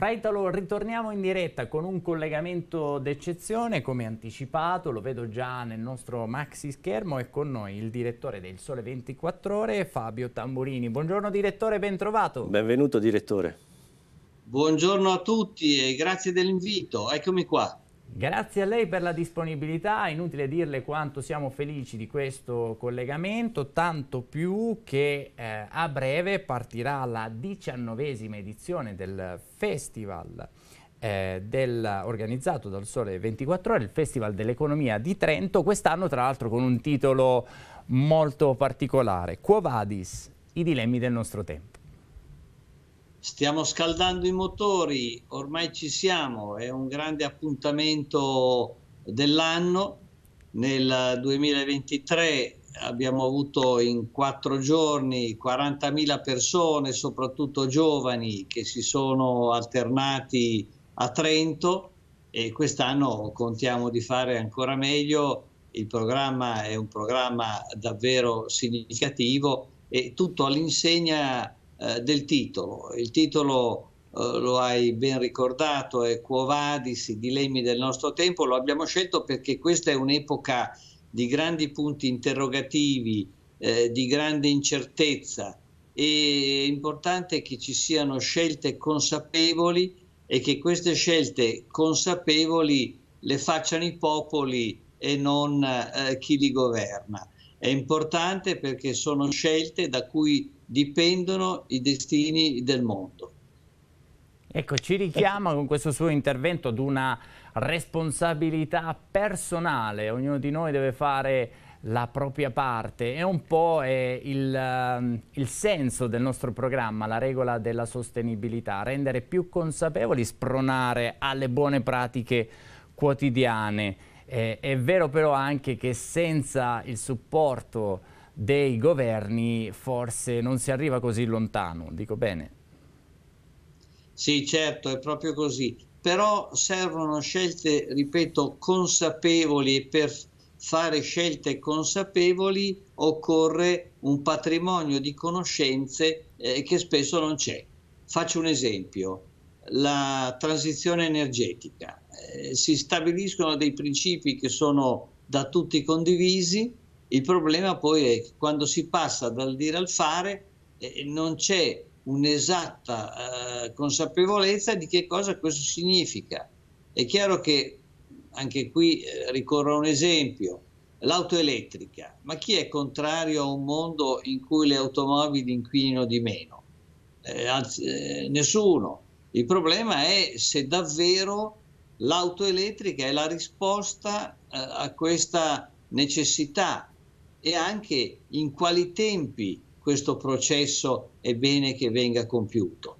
Fraitalo, ritorniamo in diretta con un collegamento d'eccezione, come anticipato, lo vedo già nel nostro maxi schermo, è con noi il direttore del Sole 24 Ore, Fabio Tamburini. Buongiorno direttore, ben trovato. Benvenuto direttore. Buongiorno a tutti e grazie dell'invito, eccomi qua. Grazie a lei per la disponibilità, inutile dirle quanto siamo felici di questo collegamento, tanto più che eh, a breve partirà la diciannovesima edizione del festival eh, del, organizzato dal Sole 24 Ore, il Festival dell'Economia di Trento, quest'anno tra l'altro con un titolo molto particolare, Quo Vadis, i dilemmi del nostro tempo. Stiamo scaldando i motori, ormai ci siamo, è un grande appuntamento dell'anno. Nel 2023 abbiamo avuto in quattro giorni 40.000 persone, soprattutto giovani, che si sono alternati a Trento e quest'anno contiamo di fare ancora meglio. Il programma è un programma davvero significativo e tutto all'insegna eh, del titolo. Il titolo eh, lo hai ben ricordato, è Quo Vadis, i dilemmi del nostro tempo, lo abbiamo scelto perché questa è un'epoca di grandi punti interrogativi, eh, di grande incertezza e è importante che ci siano scelte consapevoli e che queste scelte consapevoli le facciano i popoli e non eh, chi li governa. È importante perché sono scelte da cui dipendono i destini del mondo. Ecco, ci richiama con questo suo intervento ad una responsabilità personale. Ognuno di noi deve fare la propria parte è un po' eh, il, ehm, il, senso del nostro programma, la regola della sostenibilità, rendere più consapevoli, spronare alle buone pratiche quotidiane. Eh, è vero però anche che senza il supporto dei governi forse non si arriva così lontano, dico bene? Sì, certo, è proprio così. Però servono scelte, ripeto, consapevoli e per fare scelte consapevoli occorre un patrimonio di conoscenze eh, che spesso non c'è. Faccio un esempio la transizione energetica. Eh, si stabiliscono dei principi che sono da tutti condivisi, il problema poi è che quando si passa dal dire al fare eh, non c'è un'esatta eh, consapevolezza di che cosa questo significa. È chiaro che anche qui eh, ricorro a un esempio, l'auto elettrica, ma chi è contrario a un mondo in cui le automobili inquinino di meno? Eh, anzi, eh, nessuno il problema è se davvero l'auto elettrica è la risposta eh, a questa necessità e anche in quali tempi questo processo è bene che venga compiuto.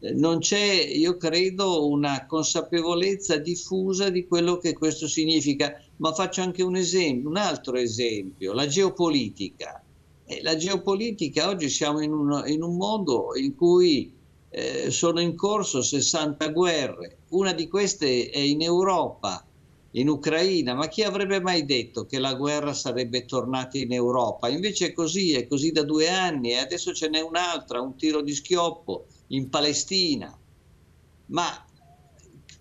Eh, non c'è, io credo, una consapevolezza diffusa di quello che questo significa, ma faccio anche un, esempio, un altro esempio, la geopolitica. Eh, la geopolitica oggi siamo in un, in un mondo in cui eh, sono in corso 60 guerre, una di queste è in Europa, in Ucraina, ma chi avrebbe mai detto che la guerra sarebbe tornata in Europa? Invece è così, è così da due anni e adesso ce n'è un'altra, un tiro di schioppo in Palestina. Ma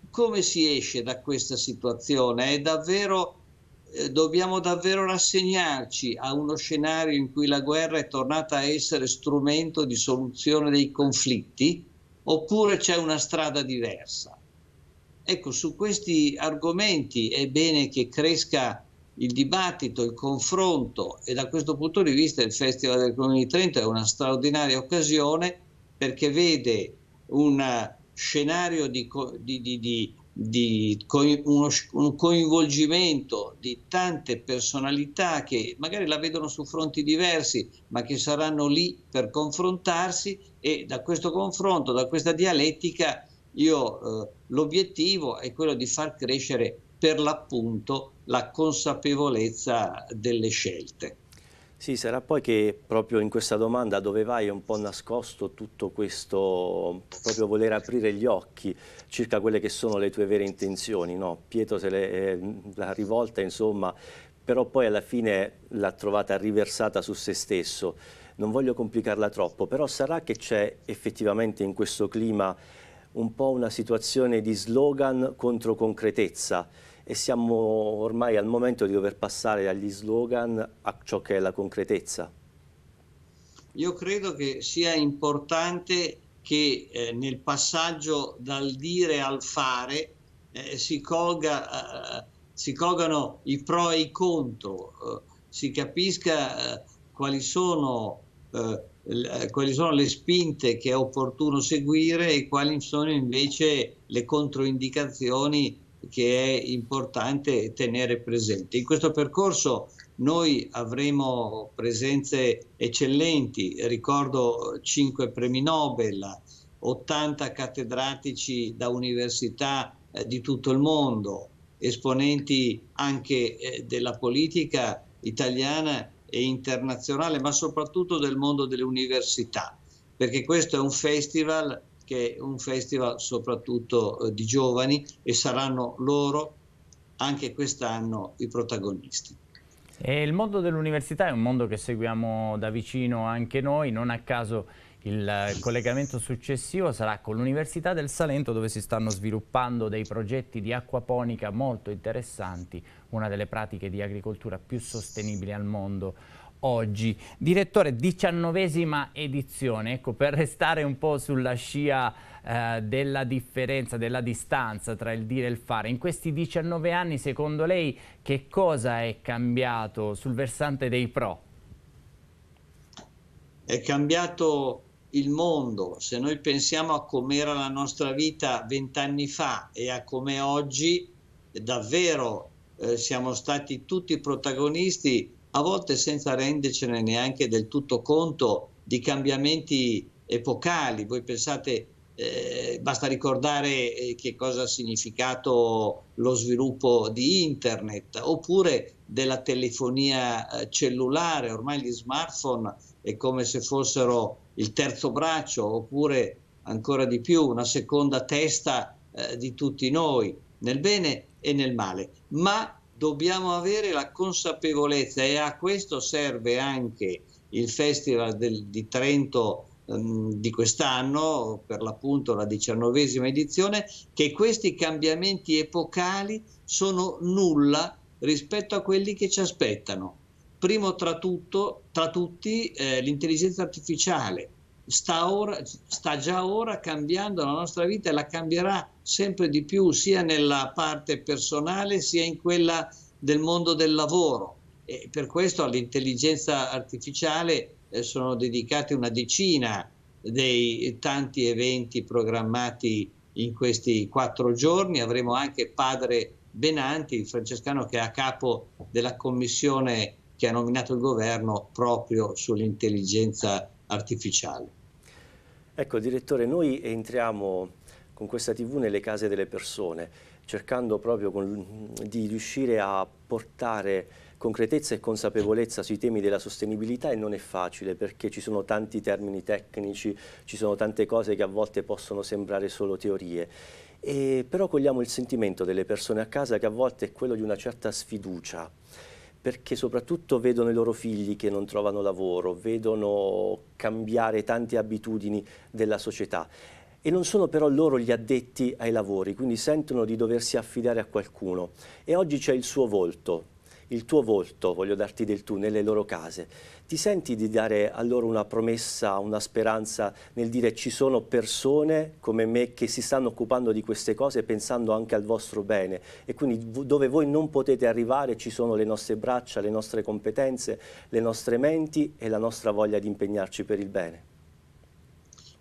come si esce da questa situazione? È davvero eh, dobbiamo davvero rassegnarci a uno scenario in cui la guerra è tornata a essere strumento di soluzione dei conflitti oppure c'è una strada diversa? Ecco, su questi argomenti è bene che cresca il dibattito, il confronto e da questo punto di vista il Festival del Comune di Trento è una straordinaria occasione perché vede un scenario di, di, di, di di un coinvolgimento di tante personalità che magari la vedono su fronti diversi, ma che saranno lì per confrontarsi e da questo confronto, da questa dialettica, io eh, l'obiettivo è quello di far crescere per l'appunto la consapevolezza delle scelte. Sì, sarà poi che proprio in questa domanda dove vai è un po' nascosto tutto questo, proprio voler aprire gli occhi circa quelle che sono le tue vere intenzioni, no? Pietro se le, eh, rivolta, insomma, però poi alla fine l'ha trovata riversata su se stesso. Non voglio complicarla troppo, però sarà che c'è effettivamente in questo clima un po' una situazione di slogan contro concretezza, e siamo ormai al momento di dover passare dagli slogan a ciò che è la concretezza. Io credo che sia importante che eh, nel passaggio dal dire al fare eh, si, colga, eh, si, colgano i pro e i contro, eh, si capisca eh, quali sono, eh, quali, sono, le spinte che è opportuno seguire e quali sono invece le controindicazioni che è importante tenere presente. In questo percorso noi avremo presenze eccellenti, ricordo 5 premi Nobel, 80 cattedratici da università eh, di tutto il mondo, esponenti anche eh, della politica italiana e internazionale, ma soprattutto del mondo delle università, perché questo è un festival che è un festival soprattutto eh, di giovani e saranno loro anche quest'anno i protagonisti. E il mondo dell'università è un mondo che seguiamo da vicino anche noi, non a caso il collegamento successivo sarà con l'Università del Salento dove si stanno sviluppando dei progetti di acquaponica molto interessanti, una delle pratiche di agricoltura più sostenibili al mondo oggi. Direttore, diciannovesima edizione, ecco, per restare un po' sulla scia eh, della differenza, della distanza tra il dire e il fare, in questi 19 anni secondo lei che cosa è cambiato sul versante dei pro? È cambiato il mondo, se noi pensiamo a com'era la nostra vita vent'anni fa e a com'è oggi, davvero eh, siamo stati tutti protagonisti a volte senza rendercene neanche del tutto conto di cambiamenti epocali. Voi pensate, eh, basta ricordare eh, che cosa ha significato lo sviluppo di internet oppure della telefonia eh, cellulare, ormai gli smartphone è come se fossero il terzo braccio oppure ancora di più una seconda testa eh, di tutti noi, nel bene e nel male. Ma dobbiamo avere la consapevolezza e a questo serve anche il Festival del, di Trento ehm, di quest'anno, per l'appunto la diciannovesima edizione, che questi cambiamenti epocali sono nulla rispetto a quelli che ci aspettano. Primo tra, tutto, tra tutti eh, l'intelligenza artificiale, sta, ora, sta già ora cambiando la nostra vita e la cambierà sempre di più sia nella parte personale sia in quella del mondo del lavoro. E per questo all'intelligenza artificiale eh, sono dedicate una decina dei tanti eventi programmati in questi quattro giorni. Avremo anche padre Benanti, il francescano che è a capo della commissione che ha nominato il governo proprio sull'intelligenza artificiale artificiale. Ecco, direttore, noi entriamo con questa TV nelle case delle persone, cercando proprio con, di riuscire a portare concretezza e consapevolezza sui temi della sostenibilità e non è facile perché ci sono tanti termini tecnici, ci sono tante cose che a volte possono sembrare solo teorie. E però cogliamo il sentimento delle persone a casa che a volte è quello di una certa sfiducia perché soprattutto vedono i loro figli che non trovano lavoro, vedono cambiare tante abitudini della società e non sono però loro gli addetti ai lavori, quindi sentono di doversi affidare a qualcuno e oggi c'è il suo volto, il tuo volto, voglio darti del tu, nelle loro case. Ti senti di dare a loro una promessa, una speranza nel dire ci sono persone come me che si stanno occupando di queste cose pensando anche al vostro bene e quindi dove voi non potete arrivare ci sono le nostre braccia, le nostre competenze, le nostre menti e la nostra voglia di impegnarci per il bene.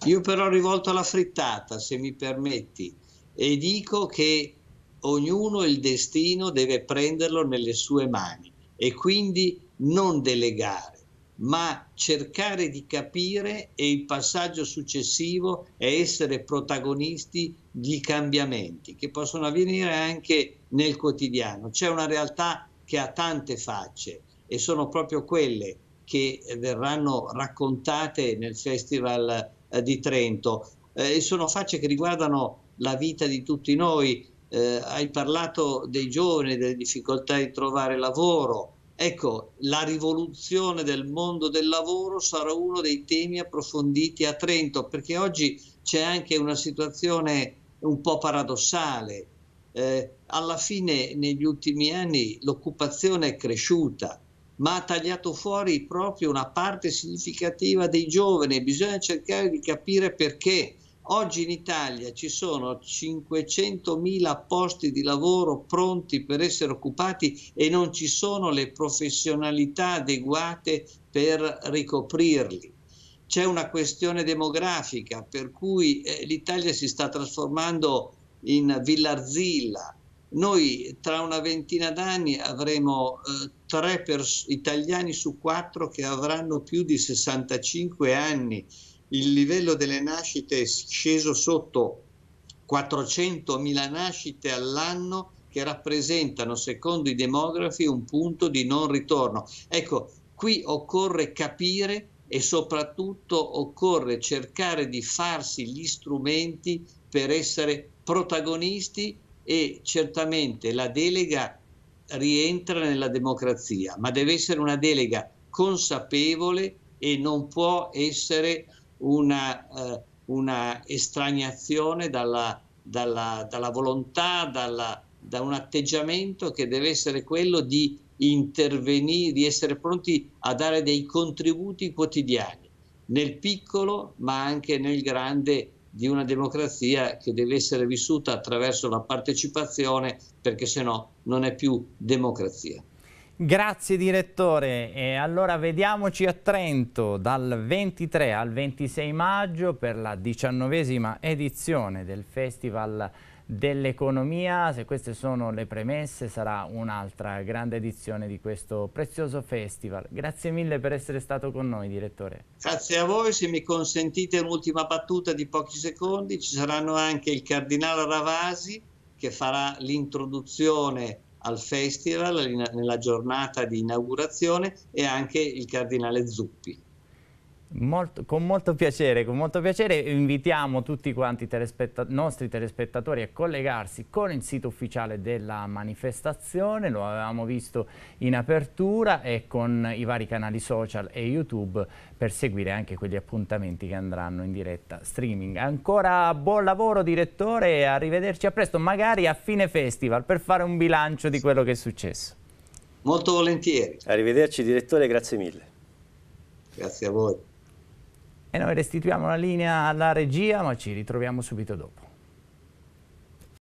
Io però rivolto alla frittata, se mi permetti, e dico che ognuno il destino deve prenderlo nelle sue mani e quindi non delegare, ma cercare di capire e il passaggio successivo è essere protagonisti di cambiamenti che possono avvenire anche nel quotidiano. C'è una realtà che ha tante facce e sono proprio quelle che verranno raccontate nel Festival eh, di Trento eh, sono facce che riguardano la vita di tutti noi, eh, hai parlato dei giovani, delle difficoltà di trovare lavoro. Ecco, la rivoluzione del mondo del lavoro sarà uno dei temi approfonditi a Trento, perché oggi c'è anche una situazione un po' paradossale. Eh, alla fine, negli ultimi anni, l'occupazione è cresciuta, ma ha tagliato fuori proprio una parte significativa dei giovani. Bisogna cercare di capire perché. Oggi in Italia ci sono 500.000 posti di lavoro pronti per essere occupati e non ci sono le professionalità adeguate per ricoprirli. C'è una questione demografica per cui eh, l'Italia si sta trasformando in Villarzilla. Noi tra una ventina d'anni avremo eh, tre pers- italiani su quattro che avranno più di 65 anni il livello delle nascite è sceso sotto 400.000 nascite all'anno che rappresentano, secondo i demografi, un punto di non ritorno. Ecco, qui occorre capire e soprattutto occorre cercare di farsi gli strumenti per essere protagonisti e certamente la delega rientra nella democrazia, ma deve essere una delega consapevole e non può essere una, eh, una estraniazione dalla, dalla, dalla volontà, dalla, da un atteggiamento che deve essere quello di intervenire, di essere pronti a dare dei contributi quotidiani, nel piccolo ma anche nel grande di una democrazia che deve essere vissuta attraverso la partecipazione perché se no non è più democrazia. Grazie direttore, e allora vediamoci a Trento dal 23 al 26 maggio per la diciannovesima edizione del Festival dell'Economia, se queste sono le premesse sarà un'altra grande edizione di questo prezioso festival. Grazie mille per essere stato con noi direttore. Grazie a voi, se mi consentite un'ultima battuta di pochi secondi, ci saranno anche il Cardinale Ravasi che farà l'introduzione al festival nella giornata di inaugurazione e anche il cardinale Zuppi. Molto, con, molto piacere, con molto piacere invitiamo tutti quanti i telespetta nostri telespettatori a collegarsi con il sito ufficiale della manifestazione, lo avevamo visto in apertura e con i vari canali social e YouTube per seguire anche quegli appuntamenti che andranno in diretta streaming. Ancora buon lavoro direttore, e arrivederci a presto, magari a fine festival per fare un bilancio di quello che è successo. Molto volentieri. Arrivederci direttore, grazie mille. Grazie a voi. E noi restituiamo la linea alla regia, ma ci ritroviamo subito dopo.